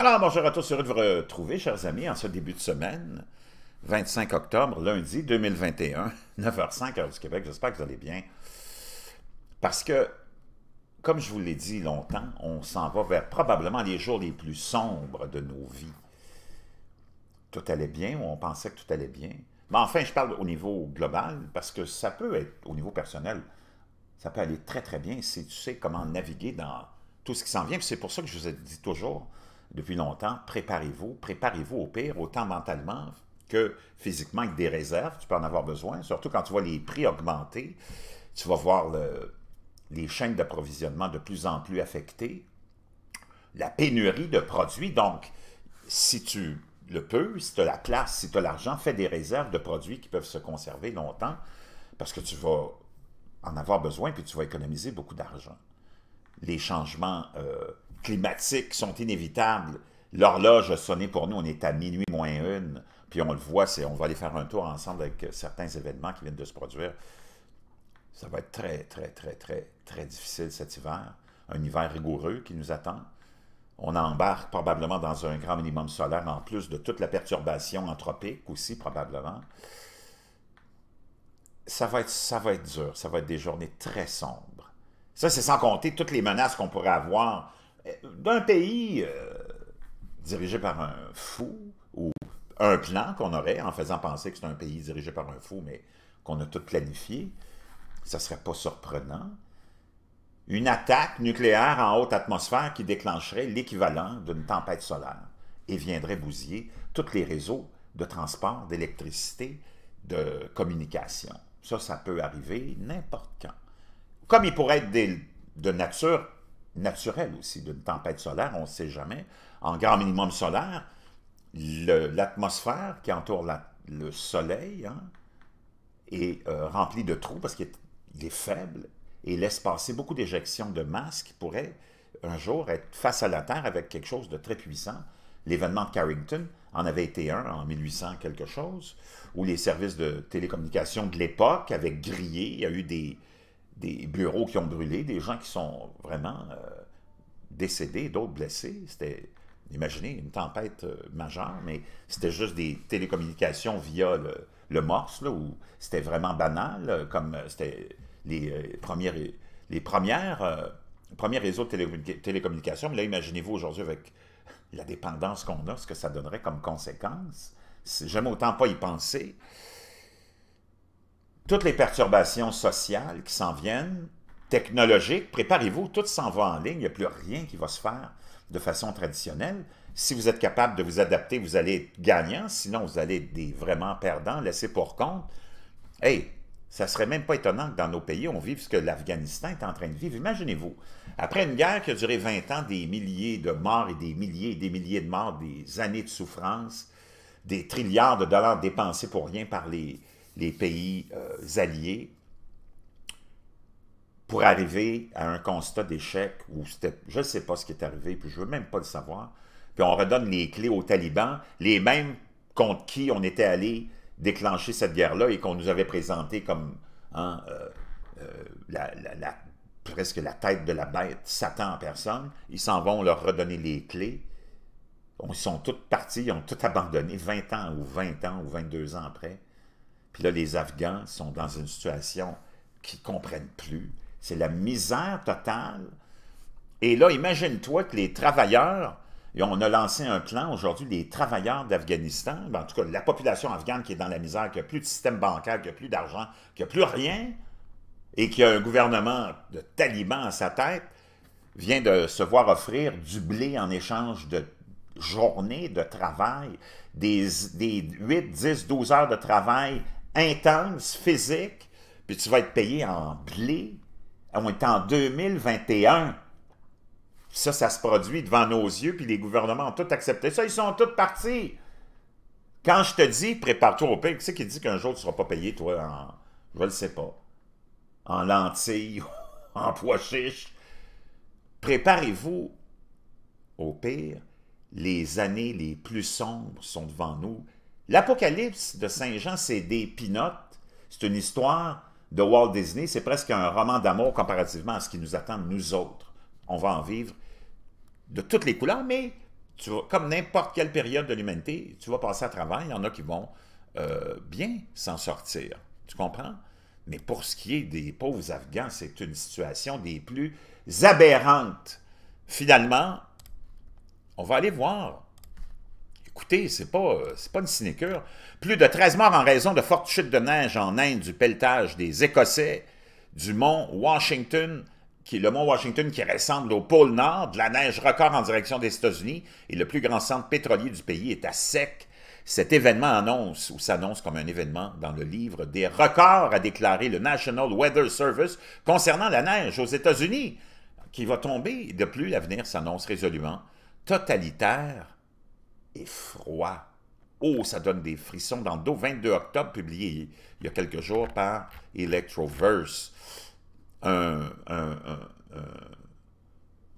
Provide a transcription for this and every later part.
Alors, bonjour à tous, heureux de vous retrouver, chers amis, en ce début de semaine, 25 octobre, lundi 2021, 9h05 heure du Québec. J'espère que vous allez bien. Parce que, comme je vous l'ai dit longtemps, on s'en va vers probablement les jours les plus sombres de nos vies. Tout allait bien, on pensait que tout allait bien. Mais enfin, je parle au niveau global, parce que ça peut être, au niveau personnel, ça peut aller très très bien si tu sais comment naviguer dans tout ce qui s'en vient. C'est pour ça que je vous ai dit toujours, depuis longtemps, préparez-vous, préparez-vous au pire, autant mentalement que physiquement, avec des réserves, tu peux en avoir besoin, surtout quand tu vois les prix augmenter, tu vas voir les chaînes d'approvisionnement de plus en plus affectées, la pénurie de produits, donc si tu le peux, si tu as la place, si tu as l'argent, fais des réserves de produits qui peuvent se conserver longtemps, parce que tu vas en avoir besoin, puis tu vas économiser beaucoup d'argent. Les changements... Euh, climatiques sont inévitables. L'horloge a sonné pour nous, on est à minuit moins une, puis on le voit, on va aller faire un tour ensemble avec euh, certains événements qui viennent de se produire. Ça va être très, très, très, très, très difficile cet hiver. Un hiver rigoureux qui nous attend. On embarque probablement dans un grand minimum solaire, en plus de toute la perturbation anthropique aussi, probablement. Ça va, être, ça va être dur, ça va être des journées très sombres. Ça, c'est sans compter toutes les menaces qu'on pourrait avoir d'un pays euh, dirigé par un fou, ou un plan qu'on aurait en faisant penser que c'est un pays dirigé par un fou, mais qu'on a tout planifié, ça ne serait pas surprenant. Une attaque nucléaire en haute atmosphère qui déclencherait l'équivalent d'une tempête solaire et viendrait bousiller tous les réseaux de transport, d'électricité, de communication. Ça, ça peut arriver n'importe quand. Comme il pourrait être de nature naturel aussi d'une tempête solaire, on ne sait jamais. En grand minimum solaire, l'atmosphère qui entoure le soleil hein, est euh, remplie de trous parce qu'il est, est, faible et laisse passer beaucoup d'éjections de masse qui pourraient un jour être face à la Terre avec quelque chose de très puissant. L'événement de Carrington en avait été un en 1800 quelque chose, où les services de télécommunication de l'époque avaient grillé, il y a eu des, des bureaux qui ont brûlé, des gens qui sont vraiment euh, décédés, d'autres blessés. C'était, imaginez, une tempête euh, majeure, mais c'était juste des télécommunications via le, Morse, où c'était vraiment banal, euh, comme c'était les, premières, les premières, premiers réseaux de télécommunications. Mais là, imaginez-vous aujourd'hui avec la dépendance qu'on a, ce que ça donnerait comme conséquence. J'aime autant pas y penser toutes les perturbations sociales qui s'en viennent, technologiques, préparez-vous, tout s'en va en ligne, il n'y a plus rien qui va se faire de façon traditionnelle. Si vous êtes capable de vous adapter, vous allez être gagnant, sinon vous allez être des vraiment perdants, Laissez pour compte. Hey, ça serait même pas étonnant que dans nos pays, on vive ce que l'Afghanistan est en train de vivre. Imaginez-vous, après une guerre qui a duré 20 ans, des milliers de morts et des milliers et des milliers de morts, des années de souffrance, des trilliards de dollars dépensés pour rien par les, les pays euh, alliés pour arriver à un constat d'échec où je ne sais pas ce qui est arrivé, puis je ne veux même pas le savoir. Puis on redonne les clés aux talibans, les mêmes contre qui on était allé déclencher cette guerre-là et qu'on nous avait présenté comme hein, euh, euh, la, presque la tête de la bête, Satan en personne. Ils s'en vont leur redonner les clés. Ils sont tous partis, ils ont tout abandonné 20 ans ou 20 ans ou 22 ans après là, les Afghans sont dans une situation qu'ils ne comprennent plus. C'est la misère totale. Et là, imagine-toi que les travailleurs, et on a lancé un plan aujourd'hui, les travailleurs d'Afghanistan, en tout cas la population afghane qui est dans la misère, qui n'a plus de système bancaire, qui n'a plus d'argent, qui n'a plus rien, et qui a un gouvernement de talibans à sa tête, vient de se voir offrir du blé en échange de journées de travail, des, des 8, 10, 12 heures de travail intense, physique, puis tu vas être payé en blé. On est en 2021. Ça, ça se produit devant nos yeux, puis les gouvernements ont tout accepté ça. Ils sont tous partis. Quand je te dis, prépare-toi au pire, qui c'est qui dit qu'un jour tu ne seras pas payé, toi, en, je le sais pas, en lentilles, en pois chiche Préparez-vous au pire. Les années les plus sombres sont devant nous. L'Apocalypse de Saint Jean, c'est des pinotes. C'est une histoire de Walt Disney. C'est presque un roman d'amour comparativement à ce qui nous attend, nous autres. On va en vivre de toutes les couleurs, mais tu comme n'importe quelle période de l'humanité, tu vas passer à travers. Il y en a qui vont euh, bien s'en sortir. Tu comprends? Mais pour ce qui est des pauvres Afghans, c'est une situation des plus aberrantes. Finalement, on va aller voir Écoutez, c'est pas, euh, pas une sinécure. Plus de 13 morts en raison de fortes chutes de neige en Inde, du pelletage des Écossais, du mont Washington, qui, le mont Washington qui ressemble au pôle Nord, de la neige record en direction des États-Unis, et le plus grand centre pétrolier du pays est à sec. Cet événement annonce ou s'annonce comme un événement dans le livre des records, a déclaré le National Weather Service concernant la neige aux États-Unis, qui va tomber. De plus, l'avenir s'annonce résolument totalitaire et froid. Oh, ça donne des frissons dans le dos. 22 octobre, publié il y a quelques jours par Electroverse. Un,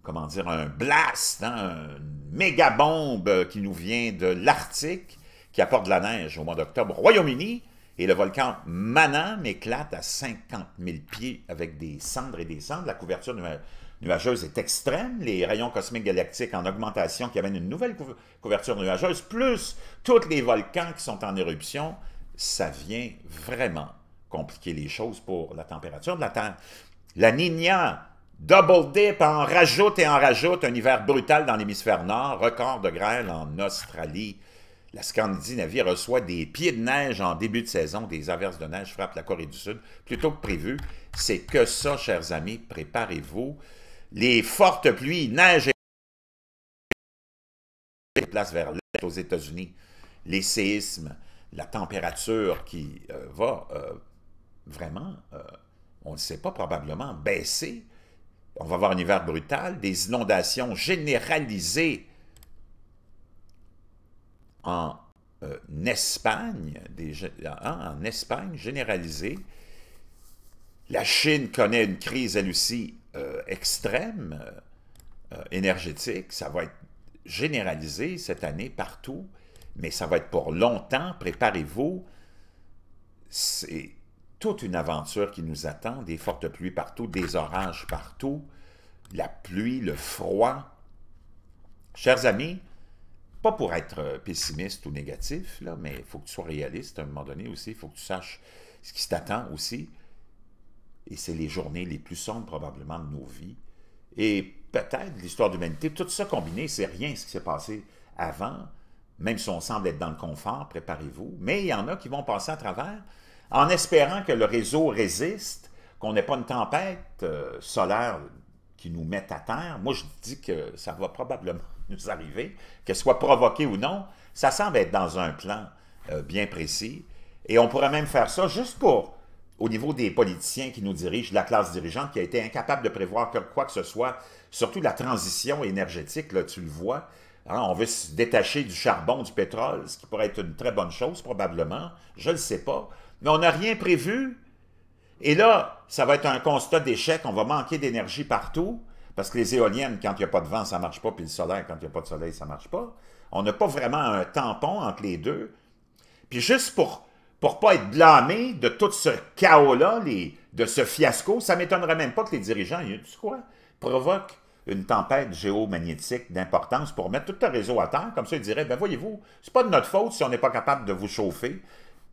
comment dire, un blast, un hein, une méga bombe euh, qui nous vient de l'Arctique, qui apporte de la neige au mois d'octobre Royaume-Uni. Et le volcan Manam éclate à 50 000 pieds avec des cendres et des cendres. La couverture nuageuse est extrême, les rayons cosmiques galactiques en augmentation qui amènent une nouvelle couverture nuageuse, plus tous les volcans qui sont en éruption, ça vient vraiment compliquer les choses pour la température de la Terre. La Niña, double dip, en rajoute et en rajoute, un hiver brutal dans l'hémisphère nord, record de grêle en Australie. La Scandinavie reçoit des pieds de neige en début de saison, des averses de neige frappent la Corée du Sud plutôt que prévu. C'est que ça, chers amis, préparez-vous les fortes pluies, neige et places vers l'est aux États-Unis, les séismes, la température qui euh, va euh, vraiment, euh, on ne sait pas probablement, baisser. On va avoir un hiver brutal, des inondations généralisées en Espagne, hein, en Espagne généralisées. La Chine connaît une crise, elle aussi, euh, extrême euh, euh, énergétique, ça va être généralisé cette année partout, mais ça va être pour longtemps, préparez-vous, c'est toute une aventure qui nous attend, des fortes pluies partout, des orages partout, la pluie, le froid. Chers amis, pas pour être pessimiste ou négatif, là, mais il faut que tu sois réaliste à un moment donné aussi, il faut que tu saches ce qui t'attend aussi et c'est les journées les plus sombres probablement de nos vies, et peut-être l'histoire de l'humanité, tout ça combiné, c'est rien ce qui s'est passé avant, même si on semble être dans le confort, préparez-vous, mais il y en a qui vont passer à travers en espérant que le réseau résiste, qu'on n'ait pas une tempête euh, solaire qui nous mette à terre. Moi, je dis que ça va probablement nous arriver, qu'elle soit provoqué ou non, ça semble être dans un plan euh, bien précis. Et on pourrait même faire ça juste pour au niveau des politiciens qui nous dirigent, la classe dirigeante qui a été incapable de prévoir quoi que ce soit, surtout la transition énergétique, là, tu le vois. Hein, on veut se détacher du charbon, du pétrole, ce qui pourrait être une très bonne chose probablement, je ne sais pas. Mais on n'a rien prévu. Et là, ça va être un constat d'échec, on va manquer d'énergie partout, parce que les éoliennes, quand il n'y a pas de vent, ça ne marche pas, puis le solaire, quand il n'y a pas de soleil, ça ne marche pas. On n'a pas vraiment un tampon entre les deux. Puis juste pour pour pas être blâmé de tout ce chaos-là, de ce fiasco, ça m'étonnerait même pas que les dirigeants, tu quoi, provoquent une tempête géomagnétique d'importance pour mettre tout le réseau à terre. Comme ça, ils diraient, ben voyez-vous, c'est pas de notre faute si on n'est pas capable de vous chauffer,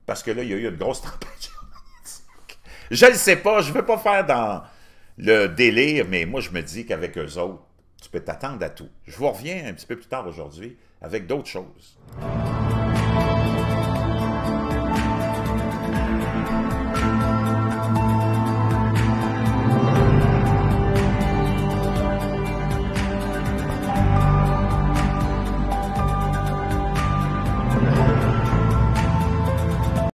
parce que là, il y a eu une grosse tempête géomagnétique. Je ne sais pas, je veux pas faire dans le délire, mais moi, je me dis qu'avec eux autres, tu peux t'attendre à tout. Je vous reviens un petit peu plus tard aujourd'hui avec d'autres choses.